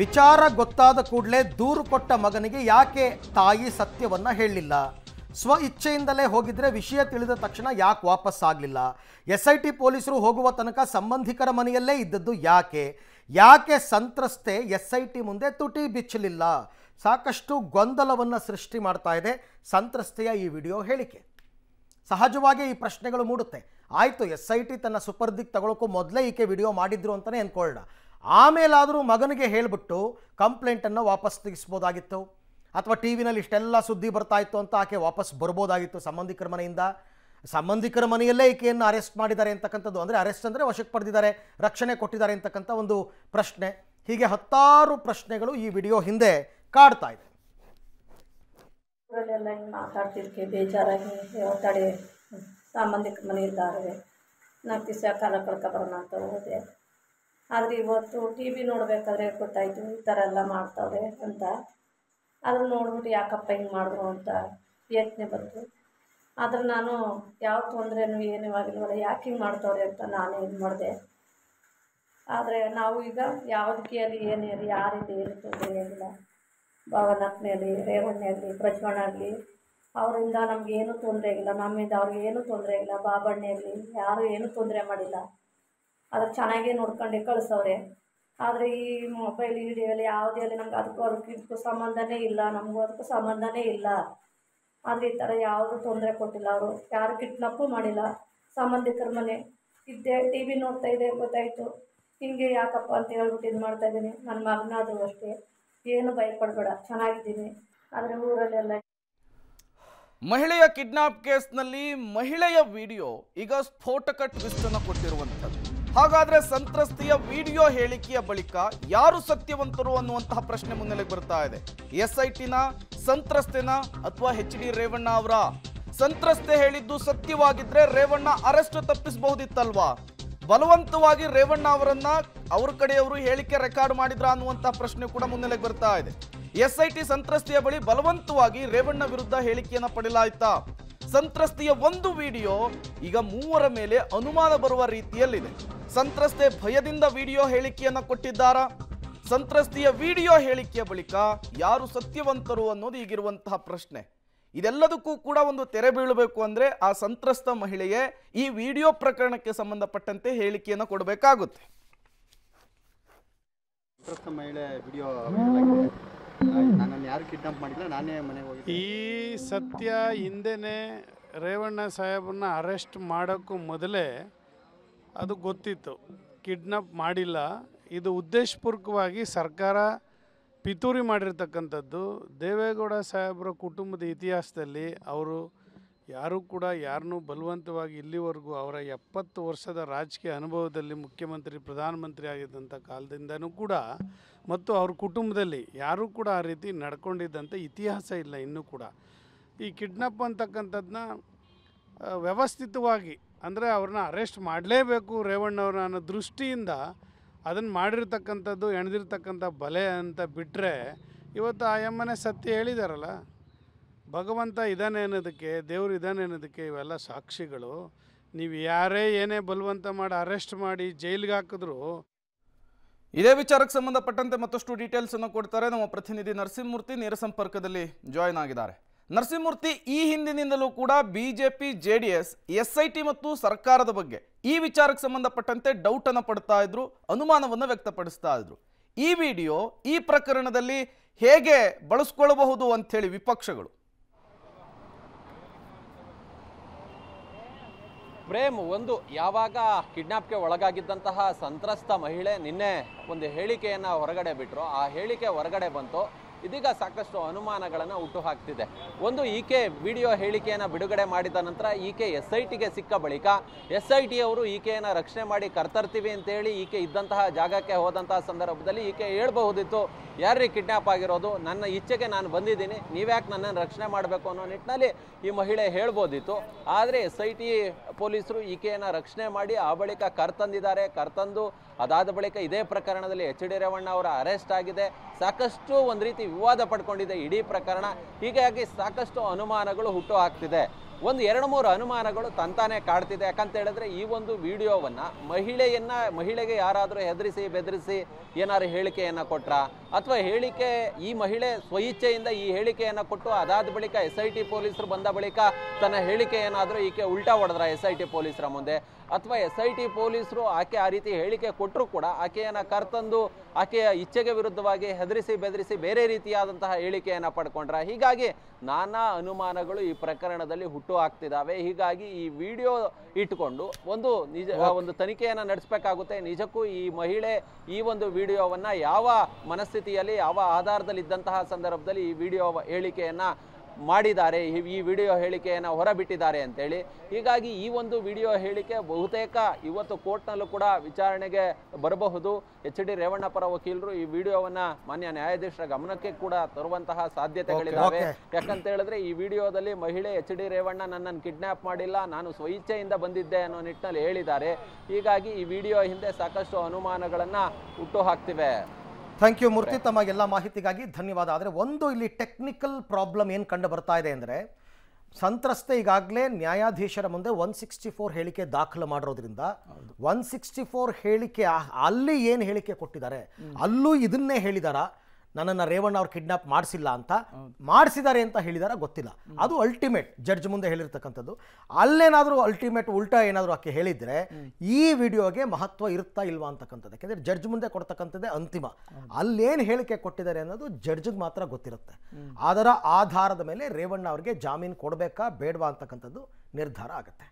ವಿಚಾರ ಗೊತ್ತಾದ ಕೂಡಲೇ ದೂರು ಕೊಟ್ಟ ಮಗನಿಗೆ ಯಾಕೆ ತಾಯಿ ಸತ್ಯವನ್ನು ಹೇಳಲಿಲ್ಲ ಸ್ವ ಇಚ್ಛೆಯಿಂದಲೇ ಹೋಗಿದ್ರೆ ವಿಷಯ ತಿಳಿದ ತಕ್ಷಣ ಯಾಕೆ ಆಗಲಿಲ್ಲ ಎಸ್ ಐ ಟಿ ಪೊಲೀಸರು ಹೋಗುವ ತನಕ ಸಂಬಂಧಿಕರ ಮನೆಯಲ್ಲೇ ಇದ್ದದ್ದು ಯಾಕೆ ಯಾಕೆ ಸಂತ್ರಸ್ತೆ ಎಸ್ ಐ ಟಿ ಮುಂದೆ ತುಟಿ ಬಿಚ್ಚಲಿಲ್ಲ ಸಾಕಷ್ಟು ಗೊಂದಲವನ್ನು ಸೃಷ್ಟಿ ಮಾಡ್ತಾ ಇದೆ ಸಂತ್ರಸ್ತೆಯ ಈ ವಿಡಿಯೋ ಹೇಳಿಕೆ ಸಹಜವಾಗಿ ಈ ಪ್ರಶ್ನೆಗಳು ಮೂಡುತ್ತೆ ಆಯಿತು ಎಸ್ ಐ ಟಿ ತನ್ನ ಸುಪರ್ದಿಕ್ ತಗೊಳ್ಳೋಕ್ಕೂ ಮೊದಲೇ ಈಕೆ ವಿಡಿಯೋ ಮಾಡಿದ್ರು ಅಂತಲೇ ಅಂದ್ಕೊಳ್ಳೋಣ ಆಮೇಲಾದರೂ ಮಗನಿಗೆ ಹೇಳಿಬಿಟ್ಟು ಕಂಪ್ಲೇಂಟನ್ನು ವಾಪಸ್ ತೆಗಿಸ್ಬೋದಾಗಿತ್ತು ಅಥವಾ ಟಿ ವಿನಲ್ಲಿ ಇಷ್ಟೆಲ್ಲ ಸುದ್ದಿ ಬರ್ತಾ ಇತ್ತು ಅಂತ ಆಕೆ ವಾಪಸ್ ಬರ್ಬೋದಾಗಿತ್ತು ಸಂಬಂಧಿಕರ ಮನೆಯಿಂದ ಸಂಬಂಧಿಕರ ಮನೆಯಲ್ಲೇ ಈಕೆಯನ್ನು ಅರೆಸ್ಟ್ ಮಾಡಿದ್ದಾರೆ ಅಂತಕ್ಕಂಥದ್ದು ಅಂದರೆ ಅರೆಸ್ಟ್ ಅಂದರೆ ವಶಕ್ಕೆ ಪಡೆದಿದ್ದಾರೆ ರಕ್ಷಣೆ ಕೊಟ್ಟಿದ್ದಾರೆ ಅಂತಕ್ಕಂಥ ಒಂದು ಪ್ರಶ್ನೆ ಹೀಗೆ ಹತ್ತಾರು ಪ್ರಶ್ನೆಗಳು ಈ ವಿಡಿಯೋ ಹಿಂದೆ ಕಾಡ್ತಾ ಇದೆ ಮಾತಾಡ್ತಿದ್ದಕ್ಕೆ ಸಂಬಂಧಿಕರ ಮನೆ ಇದ್ದಾರೆ ಕಾಲ ಅಂತ ಹೋದೆ ಆದರೆ ಇವತ್ತು ಟಿ ವಿ ನೋಡಬೇಕಾದ್ರೆ ಗೊತ್ತಾಯಿತು ಈ ಥರ ಎಲ್ಲ ಮಾಡ್ತಾವೆ ಅಂತ ಅದನ್ನು ನೋಡ್ಬಿಟ್ಟು ಯಾಕಪ್ಪ ಹಿಂಗೆ ಮಾಡಿದ್ರು ಅಂತ ಯೋಚನೆ ಬಂತು ಆದರೆ ನಾನು ಯಾವ ತೊಂದರೆನೂ ಏನೂ ಆಗಿಲ್ವಲ್ಲ ಯಾಕೆ ಹಿಂಗೆ ಮಾಡ್ತಾವ್ರೆ ಅಂತ ನಾನು ಇದು ಮಾಡಿದೆ ಆದರೆ ನಾವು ಈಗ ಯಾವುದಕ್ಕೆ ಅಲ್ಲಿ ಏನೇ ಇರಲಿ ಯಾವ ಏನು ತೊಂದರೆ ಏನಿಲ್ಲ ಭಾವನಾತ್ಮೆ ಆಗಲಿ ರೇವಣ್ಣ ಆಗಲಿ ಪ್ರಜ್ವಣ ಆಗಲಿ ಅವರಿಂದ ನಮಗೇನು ತೊಂದರೆ ಇಲ್ಲ ನಮ್ಮಿಂದ ಅವ್ರಿಗೆ ಏನೂ ತೊಂದರೆ ಇಲ್ಲ ಬಾಬಣ್ಣ ಆಗಲಿ ಯಾರೂ ಏನೂ ತೊಂದರೆ ಮಾಡಿಲ್ಲ ಅದ್ರ ಚೆನ್ನಾಗೇ ನೋಡ್ಕೊಂಡೆ ಕಳಿಸವ್ರೆ ಆದರೆ ಈ ಮೊಬೈಲ್ ವಿಡಿಯೋಲಿ ಯಾವುದೇ ಅಲ್ಲಿ ನಮ್ಗೆ ಅದಕ್ಕೂ ಅದಕ್ಕೆ ಇದಕ್ಕೂ ಸಂಬಂಧನೇ ಇಲ್ಲ ನಮಗೂ ಅದಕ್ಕೂ ಸಂಬಂಧನೇ ಇಲ್ಲ ಆದರೆ ಈ ಥರ ಯಾವುದೂ ತೊಂದರೆ ಕೊಟ್ಟಿಲ್ಲ ಅವರು ಯಾರು ಕಿಡ್ನಪ್ಪು ಮಾಡಿಲ್ಲ ಸಂಬಂಧಿಕರ ಮನೆ ಇದ್ದೆ ಟಿ ವಿ ನೋಡ್ತಾ ಇದೆ ಗೊತ್ತಾಯಿತು ಹಿಂಗೆ ಯಾಕಪ್ಪ ಅಂತ ಹೇಳ್ಬಿಟ್ಟು ಇದು ಮಾಡ್ತಾ ಇದ್ದೀನಿ ನನ್ನ ಮಗನಾದರೂ ಅಷ್ಟೇ ಏನು ಭಯಪಡಬೇಡ ಚೆನ್ನಾಗಿದ್ದೀನಿ ಆದರೆ ಊರಲ್ಲೆಲ್ಲ ಮಹಿಳೆಯ ಕಿಡ್ನಾಪ್ ಕೇಸ್ನಲ್ಲಿ ಮಹಿಳೆಯ ವಿಡಿಯೋ ಈಗ ಸ್ಫೋಟಕ ಟ್ವಿಸ್ಟನ್ನು ಕೊಟ್ಟಿರುವಂಥದ್ದು ಹಾಗಾದ್ರೆ ಸಂತ್ರಸ್ತೆಯ ವಿಡಿಯೋ ಹೇಳಿಕೆಯ ಬಳಿಕ ಯಾರು ಸತ್ಯವಂತರು ಅನ್ನುವಂತಹ ಪ್ರಶ್ನೆ ಮುನ್ನೆಲೆಗೆ ಬರ್ತಾ ಇದೆ ಎಸ್ ಐ ಟಿನ ಸಂತ್ರಸ್ತೆನ ಅಥವಾ ಎಚ್ ಡಿ ರೇವಣ್ಣ ಅವರ ಸಂತ್ರಸ್ತೆ ಹೇಳಿದ್ದು ಸತ್ಯವಾಗಿದ್ರೆ ರೇವಣ್ಣ ಅರೆಸ್ಟ್ ತಪ್ಪಿಸಬಹುದಿತ್ತಲ್ವಾ ಬಲವಂತವಾಗಿ ರೇವಣ್ಣ ಅವರನ್ನ ಅವ್ರ ಕಡೆಯವರು ಹೇಳಿಕೆ ರೆಕಾರ್ಡ್ ಮಾಡಿದ್ರ ಅನ್ನುವಂತಹ ಪ್ರಶ್ನೆ ಕೂಡ ಮುನ್ನೆಲೆಗೆ ಬರ್ತಾ ಇದೆ ಎಸ್ ಐ ಟಿ ಸಂತ್ರಸ್ತೆಯ ಬಳಿ ಬಲವಂತವಾಗಿ ರೇವಣ್ಣ ವಿರುದ್ಧ ಹೇಳಿಕೆಯನ್ನ ಪಡೆಯಲಾಯ್ತಾ ಸಂತ್ರಸ್ತೆಯ ಒಂದು ವಿಡಿಯೋ ಈಗ ಮೂವರ ಮೇಲೆ ಅನುಮಾನ ಬರುವ ರೀತಿಯಲ್ಲಿದೆ ಸಂತ್ರಸ್ತೆ ಭಯದಿಂದ ವಿಡಿಯೋ ಹೇಳಿಕೆಯನ್ನ ಕೊಟ್ಟಿದ್ದಾರಾ ಸಂತ್ರಸ್ತೆಯ ವಿಡಿಯೋ ಹೇಳಿಕೆಯ ಬಳಿಕ ಯಾರು ಸತ್ಯವಂತರು ಅನ್ನೋದು ಈಗಿರುವಂತಹ ಪ್ರಶ್ನೆ ಇದೆಲ್ಲದಕ್ಕೂ ಕೂಡ ಒಂದು ತೆರೆ ಬೀಳಬೇಕು ಅಂದ್ರೆ ಆ ಸಂತ್ರಸ್ತ ಮಹಿಳೆಯೇ ಈ ವಿಡಿಯೋ ಪ್ರಕರಣಕ್ಕೆ ಸಂಬಂಧಪಟ್ಟಂತೆ ಹೇಳಿಕೆಯನ್ನು ಕೊಡಬೇಕಾಗುತ್ತೆ ನಾನು ಯಾರು ಕಿಡ್ನಾಪ್ ಮಾಡಿಲ್ಲ ನಾನೇ ಮನೆಗೆ ಹೋಗಿ ಈ ಸತ್ಯ ಹಿಂದೆನೇ ರೇವಣ್ಣ ಸಾಹೇಬನ್ನ ಅರೆಸ್ಟ್ ಮಾಡೋಕ್ಕೂ ಮೊದಲೇ ಅದು ಗೊತ್ತಿತ್ತು ಕಿಡ್ನಾಪ್ ಮಾಡಿಲ್ಲ ಇದು ಉದ್ದೇಶಪೂರ್ವಕವಾಗಿ ಸರ್ಕಾರ ಪಿತೂರಿ ಮಾಡಿರ್ತಕ್ಕಂಥದ್ದು ದೇವೇಗೌಡ ಸಾಹೇಬರ ಕುಟುಂಬದ ಇತಿಹಾಸದಲ್ಲಿ ಅವರು ಯಾರೂ ಕೂಡ ಯಾರನ್ನೂ ಬಲವಂತವಾಗಿ ಇಲ್ಲಿವರೆಗೂ ಅವರ ಎಪ್ಪತ್ತು ವರ್ಷದ ರಾಜಕೀಯ ಅನುಭವದಲ್ಲಿ ಮುಖ್ಯಮಂತ್ರಿ ಪ್ರಧಾನಮಂತ್ರಿ ಆಗಿದ್ದಂಥ ಕಾಲದಿಂದನೂ ಕೂಡ ಮತ್ತು ಅವ್ರ ಕುಟುಂಬದಲ್ಲಿ ಯಾರೂ ಕೂಡ ಆ ರೀತಿ ನಡ್ಕೊಂಡಿದ್ದಂಥ ಇತಿಹಾಸ ಇಲ್ಲ ಇನ್ನೂ ಕೂಡ ಈ ಕಿಡ್ನಪ್ ಅಂತಕ್ಕಂಥದ್ದನ್ನ ವ್ಯವಸ್ಥಿತವಾಗಿ ಅಂದರೆ ಅವ್ರನ್ನ ಅರೆಸ್ಟ್ ಮಾಡಲೇಬೇಕು ರೇವಣ್ಣವ್ರನ್ನ ಅನ್ನೋ ದೃಷ್ಟಿಯಿಂದ ಅದನ್ನು ಮಾಡಿರ್ತಕ್ಕಂಥದ್ದು ಎಣ್ದಿರ್ತಕ್ಕಂಥ ಬಲೆ ಅಂತ ಬಿಟ್ಟರೆ ಇವತ್ತು ಆ ಎಮ್ಮನೆ ಸತ್ಯ ಹೇಳಿದಾರಲ್ಲ ಭಗವಂತ ಇದ್ದಾನೆ ಅನ್ನೋದಕ್ಕೆ ದೇವ್ರು ಇದ್ದಾನೆ ಅನ್ನೋದಕ್ಕೆ ಇವೆಲ್ಲ ಸಾಕ್ಷಿಗಳು ನೀವು ಯಾರೇ ಏನೇ ಬಲವಂತ ಮಾಡಿ ಅರೆಸ್ಟ್ ಮಾಡಿ ಜೈಲಿಗೆ ಹಾಕಿದ್ರು ಇದೇ ವಿಚಾರಕ್ಕೆ ಸಂಬಂಧಪಟ್ಟಂತೆ ಮತ್ತಷ್ಟು ಡೀಟೇಲ್ಸ್ ಅನ್ನು ಕೊಡ್ತಾರೆ ನಮ್ಮ ಪ್ರತಿನಿಧಿ ನರಸಿಂಹಮೂರ್ತಿ ನೇರ ಸಂಪರ್ಕದಲ್ಲಿ ಜಾಯ್ನ್ ಆಗಿದ್ದಾರೆ ನರಸಿಂಹಮೂರ್ತಿ ಈ ಹಿಂದಿನಿಂದಲೂ ಕೂಡ ಬಿಜೆಪಿ ಐ ಟಿ ಮತ್ತು ಸರ್ಕಾರದ ಬಗ್ಗೆ ಈ ವಿಚಾರಕ್ಕೆ ಸಂಬಂಧಪಟ್ಟಂತೆ ಡೌಟ್ ಅನ್ನು ಪಡ್ತಾ ಇದ್ರು ಅನುಮಾನವನ್ನು ವ್ಯಕ್ತಪಡಿಸ್ತಾ ಇದ್ರು ಈ ವಿಡಿಯೋ ಈ ಪ್ರಕರಣದಲ್ಲಿ ಹೇಗೆ ಬಳಸ್ಕೊಳ್ಬಹುದು ಅಂತ ವಿಪಕ್ಷಗಳು ಪ್ರೇಮ್ ಒಂದು ಯಾವಾಗ ಕಿಡ್ನಾಪ್ಗೆ ಒಳಗಾಗಿದ್ದಂತಹ ಸಂತ್ರಸ್ತ ಮಹಿಳೆ ನಿನ್ನೆ ಒಂದು ಹೇಳಿಕೆಯನ್ನು ಹೊರಗಡೆ ಬಿಟ್ಟರು ಆ ಹೇಳಿಕೆ ಹೊರಗಡೆ ಬಂತು ಇದೀಗ ಸಾಕಷ್ಟು ಅನುಮಾನಗಳನ್ನು ಹುಟ್ಟು ಹಾಕ್ತಿದೆ ಒಂದು ಈಕೆ ವಿಡಿಯೋ ಹೇಳಿಕೆಯನ್ನು ಬಿಡುಗಡೆ ಮಾಡಿದ ನಂತರ ಈಕೆ ಎಸ್ ಐ ಟಿಗೆ ಸಿಕ್ಕ ಬಳಿಕ ಎಸ್ ಐ ಟಿಯವರು ಈಕೆಯನ್ನು ರಕ್ಷಣೆ ಮಾಡಿ ಕರ್ತರ್ತೀವಿ ಅಂತೇಳಿ ಈಕೆ ಇದ್ದಂತಹ ಜಾಗಕ್ಕೆ ಹೋದಂತಹ ಸಂದರ್ಭದಲ್ಲಿ ಈಕೆ ಹೇಳ್ಬಹುದಿತ್ತು ಯಾರ್ರೀ ಕಿಡ್ನಾಪ್ ಆಗಿರೋದು ನನ್ನ ಇಚ್ಛೆಗೆ ನಾನು ಬಂದಿದ್ದೀನಿ ನೀವ್ಯಾಕೆ ನನ್ನನ್ನು ರಕ್ಷಣೆ ಮಾಡಬೇಕು ಅನ್ನೋ ನಿಟ್ಟಿನಲ್ಲಿ ಈ ಮಹಿಳೆ ಹೇಳ್ಬೋದಿತ್ತು ಆದರೆ ಎಸ್ ಐ ಟಿ ಪೊಲೀಸರು ಈಕೆಯನ್ನು ರಕ್ಷಣೆ ಮಾಡಿ ಆ ಬಳಿಕ ಕರ್ತಂದಿದ್ದಾರೆ ಕರ್ತಂದು ಅದಾದ ಬಳಿಕ ಇದೇ ಪ್ರಕರಣದಲ್ಲಿ ಎಚ್ ಡಿ ರೇವಣ್ಣ ಅವರ ಅರೆಸ್ಟ್ ಆಗಿದೆ ಸಾಕಷ್ಟು ಒಂದು ರೀತಿ ವಿವಾದ ಪಡ್ಕೊಂಡಿದೆ ಇಡೀ ಪ್ರಕರಣ ಹೀಗಾಗಿ ಸಾಕಷ್ಟು ಅನುಮಾನಗಳು ಹುಟ್ಟು ಹಾಕ್ತಿದೆ ಒಂದು ಎರಡು ಮೂರು ಅನುಮಾನಗಳು ತಂತಾನೆ ಕಾಡ್ತಿದೆ ಯಾಕಂತ ಹೇಳಿದ್ರೆ ಈ ಒಂದು ವಿಡಿಯೋವನ್ನು ಮಹಿಳೆಯನ್ನ ಮಹಿಳೆಗೆ ಯಾರಾದರೂ ಹೆದರಿಸಿ ಬೆದರಿಸಿ ಏನಾದ್ರು ಹೇಳಿಕೆಯನ್ನು ಕೊಟ್ರ ಅಥವಾ ಹೇಳಿಕೆ ಈ ಮಹಿಳೆ ಸ್ವಇಚ್ಛೆಯಿಂದ ಈ ಹೇಳಿಕೆಯನ್ನು ಕೊಟ್ಟು ಅದಾದ ಬಳಿಕ ಎಸ್ ಐ ಟಿ ಪೊಲೀಸರು ಬಂದ ಬಳಿಕ ತನ್ನ ಹೇಳಿಕೆ ಏನಾದರೂ ಈಕೆ ಉಲ್ಟಾ ಹೊಡೆದ್ರ ಎಸ್ ಐ ಟಿ ಪೊಲೀಸರ ಮುಂದೆ ಅಥವಾ ಎಸ್ ಐ ಟಿ ಪೊಲೀಸರು ಆಕೆ ಆ ರೀತಿ ಹೇಳಿಕೆ ಕೊಟ್ಟರು ಕೂಡ ಆಕೆಯನ್ನು ಕರ್ತಂದು ಆಕೆಯ ಇಚ್ಛೆಗೆ ವಿರುದ್ಧವಾಗಿ ಹೆದರಿಸಿ ಬೆದರಿಸಿ ಬೇರೆ ರೀತಿಯಾದಂತಹ ಹೇಳಿಕೆಯನ್ನು ಪಡ್ಕೊಂಡ್ರ ಹೀಗಾಗಿ ನಾನಾ ಅನುಮಾನಗಳು ಈ ಪ್ರಕರಣದಲ್ಲಿ ಹುಟ್ಟು ಹಾಕ್ತಿದ್ದಾವೆ ಹೀಗಾಗಿ ಈ ವಿಡಿಯೋ ಇಟ್ಕೊಂಡು ಒಂದು ನಿಜ ಒಂದು ತನಿಖೆಯನ್ನು ನಡೆಸಬೇಕಾಗುತ್ತೆ ನಿಜಕ್ಕೂ ಈ ಮಹಿಳೆ ಈ ಒಂದು ವಿಡಿಯೋವನ್ನು ಯಾವ ಮನಸ್ಥಿತಿಯಲ್ಲಿ ಯಾವ ಆಧಾರದಲ್ಲಿ ಇದ್ದಂತಹ ಸಂದರ್ಭದಲ್ಲಿ ಈ ವಿಡಿಯೋ ಹೇಳಿಕೆಯನ್ನು ಮಾಡಿದ್ದಾರೆ ಈ ವಿಡಿಯೋ ಹೇಳಿಕೆಯನ್ನು ಹೊರಬಿಟ್ಟಿದ್ದಾರೆ ಅಂತೇಳಿ ಹೀಗಾಗಿ ಈ ಒಂದು ವಿಡಿಯೋ ಹೇಳಿಕೆ ಬಹುತೇಕ ಇವತ್ತು ಕೋರ್ಟ್ನಲ್ಲೂ ಕೂಡ ವಿಚಾರಣೆಗೆ ಬರಬಹುದು ಎಚ್ ಡಿ ರೇವಣ್ಣ ಪರ ವಕೀಲರು ಈ ವಿಡಿಯೋವನ್ನು ಮಾನ್ಯ ನ್ಯಾಯಾಧೀಶರ ಗಮನಕ್ಕೆ ಕೂಡ ತರುವಂತಹ ಸಾಧ್ಯತೆಗಳಿದ್ದಾವೆ ಯಾಕಂತ ಹೇಳಿದ್ರೆ ಈ ವಿಡಿಯೋದಲ್ಲಿ ಮಹಿಳೆ ಎಚ್ ಡಿ ರೇವಣ್ಣ ನನ್ನನ್ನು ಕಿಡ್ನಾಪ್ ಮಾಡಿಲ್ಲ ನಾನು ಸ್ವಇಚ್ಛೆಯಿಂದ ಬಂದಿದ್ದೆ ಅನ್ನೋ ನಿಟ್ಟಿನಲ್ಲಿ ಹೇಳಿದ್ದಾರೆ ಹೀಗಾಗಿ ಈ ವಿಡಿಯೋ ಹಿಂದೆ ಸಾಕಷ್ಟು ಅನುಮಾನಗಳನ್ನು ಹುಟ್ಟು ಹಾಕ್ತಿವೆ ಥ್ಯಾಂಕ್ ಯು ಮೂರ್ತಿ ತಮ್ಮ ಎಲ್ಲ ಮಾಹಿತಿಗಾಗಿ ಧನ್ಯವಾದ ಆದರೆ ಒಂದು ಇಲ್ಲಿ ಟೆಕ್ನಿಕಲ್ ಪ್ರಾಬ್ಲಮ್ ಏನು ಕಂಡು ಬರ್ತಾ ಇದೆ ಅಂದರೆ ಸಂತ್ರಸ್ತೆ ಈಗಾಗಲೇ ನ್ಯಾಯಾಧೀಶರ ಮುಂದೆ ಒನ್ ಸಿಕ್ಸ್ಟಿ ಫೋರ್ ಹೇಳಿಕೆ ದಾಖಲು ಮಾಡಿರೋದ್ರಿಂದ ಒನ್ ಸಿಕ್ಸ್ಟಿ ಫೋರ್ ಹೇಳಿಕೆ ಅಲ್ಲಿ ಏನು ಹೇಳಿಕೆ ಕೊಟ್ಟಿದ್ದಾರೆ ಅಲ್ಲೂ ಇದನ್ನೇ ಹೇಳಿದಾರಾ ನನ್ನನ್ನು ರೇವಣ್ಣ ಅವ್ರು ಕಿಡ್ನಾಪ್ ಮಾಡಿಸಿಲ್ಲ ಅಂತ ಮಾಡಿಸಿದ್ದಾರೆ ಅಂತ ಹೇಳಿದಾರ ಗೊತ್ತಿಲ್ಲ ಅದು ಅಲ್ಟಿಮೇಟ್ ಜಡ್ಜ್ ಮುಂದೆ ಹೇಳಿರ್ತಕ್ಕಂಥದ್ದು ಅಲ್ಲೇನಾದರೂ ಅಲ್ಟಿಮೇಟ್ ಉಲ್ಟಾ ಏನಾದರೂ ಆಕೆ ಹೇಳಿದರೆ ಈ ವಿಡಿಯೋಗೆ ಮಹತ್ವ ಇರುತ್ತಾ ಇಲ್ವಾ ಅಂತಕ್ಕಂಥದ್ದು ಯಾಕೆಂದರೆ ಜಡ್ಜ್ ಮುಂದೆ ಕೊಡ್ತಕ್ಕಂಥದ್ದೇ ಅಂತಿಮ ಅಲ್ಲೇನು ಹೇಳಿಕೆ ಕೊಟ್ಟಿದ್ದಾರೆ ಅನ್ನೋದು ಜಡ್ಜ್ಗೆ ಮಾತ್ರ ಗೊತ್ತಿರುತ್ತೆ ಅದರ ಆಧಾರದ ಮೇಲೆ ರೇವಣ್ಣ ಅವ್ರಿಗೆ ಜಾಮೀನು ಕೊಡಬೇಕಾ ಬೇಡವಾ ಅಂತಕ್ಕಂಥದ್ದು ನಿರ್ಧಾರ ಆಗುತ್ತೆ